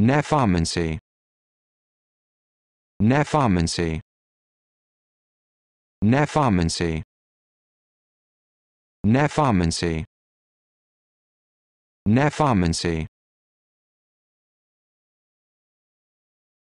Nephomancy. Nephomancy. Nephomancy. Nephomancy. Nephomancy.